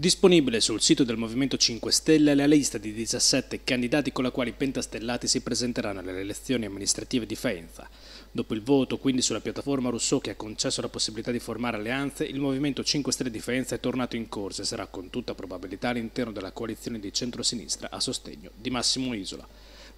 Disponibile sul sito del Movimento 5 Stelle la lista di 17 candidati con la quale i pentastellati si presenteranno alle elezioni amministrative di Faenza. Dopo il voto, quindi, sulla piattaforma Rousseau che ha concesso la possibilità di formare alleanze, il Movimento 5 Stelle di Faenza è tornato in corsa e sarà con tutta probabilità all'interno della coalizione di centrosinistra a sostegno di Massimo Isola.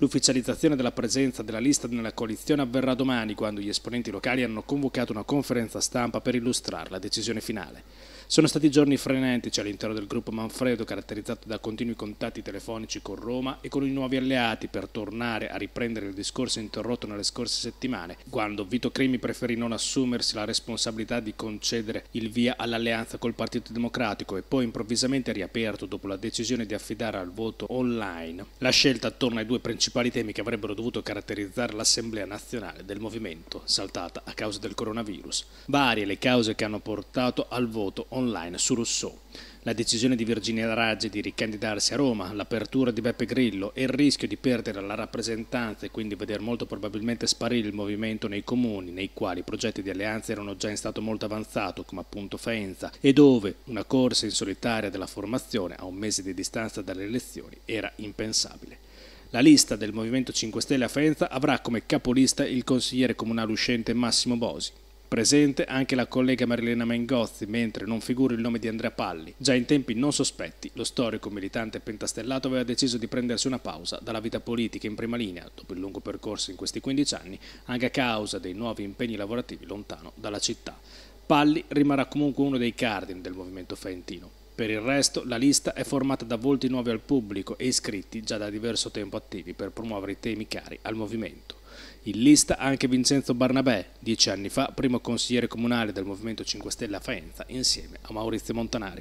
L'ufficializzazione della presenza della lista nella coalizione avverrà domani quando gli esponenti locali hanno convocato una conferenza stampa per illustrare la decisione finale. Sono stati giorni frenetici all'interno del gruppo Manfredo caratterizzato da continui contatti telefonici con Roma e con i nuovi alleati per tornare a riprendere il discorso interrotto nelle scorse settimane quando Vito Crimi preferì non assumersi la responsabilità di concedere il via all'alleanza col Partito Democratico e poi improvvisamente riaperto dopo la decisione di affidare al voto online la scelta attorno ai due principali principali temi che avrebbero dovuto caratterizzare l'Assemblea nazionale del movimento, saltata a causa del coronavirus. Varie le cause che hanno portato al voto online su Rousseau la decisione di Virginia Raggi di ricandidarsi a Roma, l'apertura di Beppe Grillo e il rischio di perdere la rappresentanza e quindi veder molto probabilmente sparire il movimento nei comuni nei quali i progetti di alleanza erano già in stato molto avanzato, come appunto Faenza, e dove una corsa in solitaria della formazione a un mese di distanza dalle elezioni era impensabile. La lista del Movimento 5 Stelle a Faenza avrà come capolista il consigliere comunale uscente Massimo Bosi. Presente anche la collega Marilena Mengozzi, mentre non figura il nome di Andrea Palli. Già in tempi non sospetti, lo storico militante pentastellato aveva deciso di prendersi una pausa dalla vita politica in prima linea, dopo il lungo percorso in questi 15 anni, anche a causa dei nuovi impegni lavorativi lontano dalla città. Palli rimarrà comunque uno dei cardini del movimento faentino. Per il resto la lista è formata da volti nuovi al pubblico e iscritti già da diverso tempo attivi per promuovere i temi cari al movimento. In lista anche Vincenzo Barnabè, dieci anni fa primo consigliere comunale del Movimento 5 Stelle a Faenza, insieme a Maurizio Montanari.